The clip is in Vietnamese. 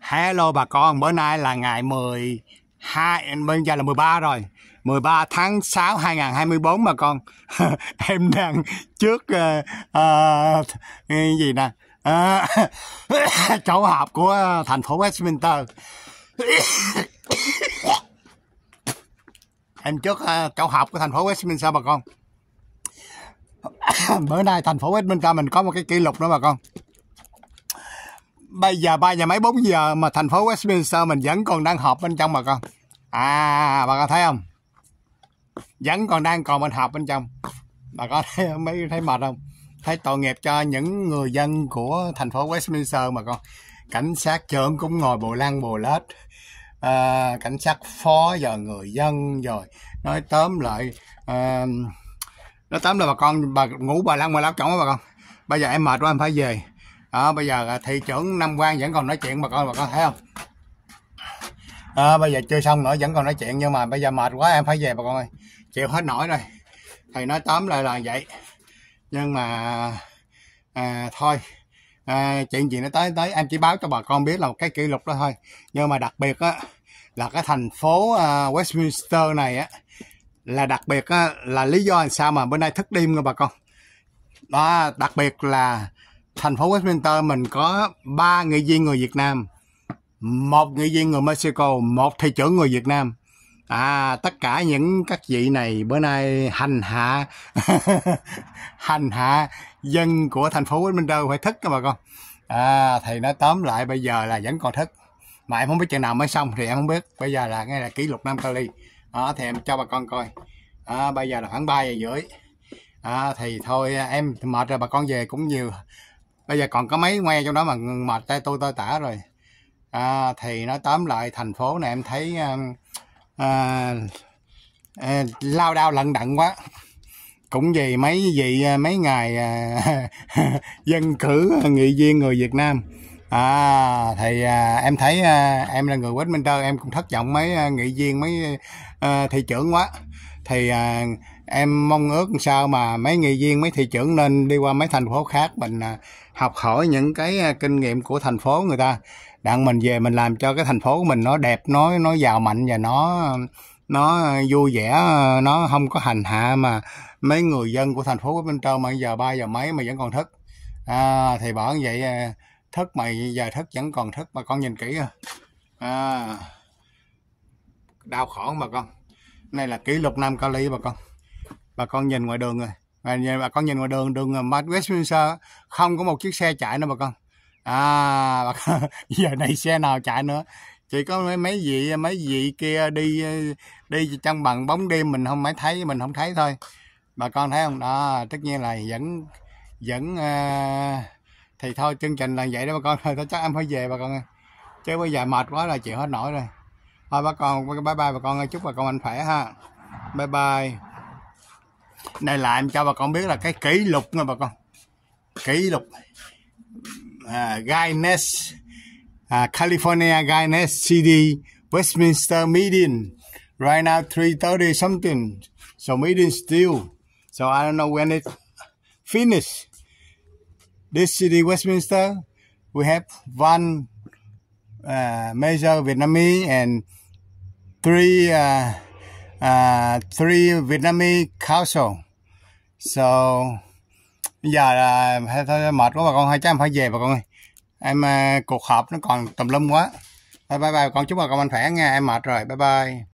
Hello bà con, bữa nay là ngày 12, bây giờ là 13 rồi 13 tháng 6 2024 bà con Em đang trước uh, uh, gì nè uh, chỗ họp của thành phố Westminster Em trước uh, chỗ họp của thành phố Westminster bà con Bữa nay thành phố Westminster mình có một cái kỷ lục nữa bà con bây giờ ba giờ mấy 4 giờ mà thành phố Westminster mình vẫn còn đang họp bên trong mà con à bà con thấy không vẫn còn đang còn bên họp bên trong bà con thấy mấy thấy mệt không thấy tội nghiệp cho những người dân của thành phố Westminster mà con cảnh sát trưởng cũng ngồi bồ lăn bồ lết à, cảnh sát phó giờ người dân rồi nói tóm lại à, nói tóm là bà con bà ngủ bà lăn bà lóc chổng bà con bây giờ em mệt quá em phải về à, bây giờ à, thị trưởng Nam Quang vẫn còn nói chuyện bà con bà con thấy không à, bây giờ chưa xong nữa vẫn còn nói chuyện nhưng mà bây giờ mệt quá em phải về bà con ơi chịu hết nổi rồi thầy nói tóm lại là vậy nhưng mà à, thôi à, chuyện gì nó tới tới em chỉ báo cho bà con biết là một cái kỷ lục đó thôi nhưng mà đặc biệt á là cái thành phố uh, Westminster này á là đặc biệt á, là lý do làm sao mà bữa nay thức đêm rồi bà con đó đặc biệt là thành phố Westminster mình có ba nghị viên người Việt Nam một nghị viên người Mexico một thị trưởng người Việt Nam à tất cả những các vị này bữa nay hành hạ hành hạ dân của thành phố Westminster phải thức các bà con à thì nó tóm lại bây giờ là vẫn còn thức mà em không biết chừng nào mới xong thì em không biết bây giờ là ngay là kỷ lục nam kali đó thì em cho bà con coi à, bây giờ là khoảng ba giờ rưỡi à, thì thôi em mệt rồi bà con về cũng nhiều bây giờ còn có mấy ngoe trong đó mà mệt tay tôi tôi tả rồi à, thì nó tóm lại thành phố này em thấy à, à, à, lao đao lận đận quá cũng vì mấy vị à, mấy ngày à, dân cử nghị viên người Việt Nam à thì à, em thấy à, em là người Westminster em cũng thất vọng mấy à, nghị viên mấy à, thị trưởng quá thì à, em mong ước sao mà mấy nghị viên mấy thị trưởng nên đi qua mấy thành phố khác mình à, học hỏi những cái à, kinh nghiệm của thành phố người ta đặng mình về mình làm cho cái thành phố của mình nó đẹp nó nó giàu mạnh và nó nó vui vẻ à, nó không có hành hạ mà mấy người dân của thành phố của bên trơn mà giờ ba giờ mấy mà vẫn còn thức à, thì bảo như vậy thức mày giờ thức vẫn còn thức mà con nhìn kỹ à, đau khổ mà con này là kỷ lục năm kali bà con bà con nhìn ngoài đường rồi bà, bà con nhìn ngoài đường đường à, Westminster không có một chiếc xe chạy nữa bà con à bà con, giờ này xe nào chạy nữa chỉ có mấy mấy vị mấy vị kia đi đi trong bằng bóng đêm mình không mới thấy mình không thấy thôi bà con thấy không đó tất nhiên là vẫn vẫn uh, thì thôi chương trình là vậy đó bà con thôi chắc em phải về bà con ơi chứ bây giờ mệt quá là chịu hết nổi rồi thôi bà con bye bye bà con chúc bà con anh khỏe ha bye bye đây là em cho bà con biết là cái kỷ lục nha bà con kỷ lục à, Guinness à, California Guinness City Westminster meeting right now 3:30 something so meeting still so I don't know when it finish this city Westminster we have one uh, major Vietnamese and three uh, uh, three Vietnamese council so bây giờ là thôi mệt quá bà con hai trăm phải về bà con ơi em à, cuộc họp nó còn tùm lum quá bye bye, bye. con chúc bà con anh khỏe nha em mệt rồi bye bye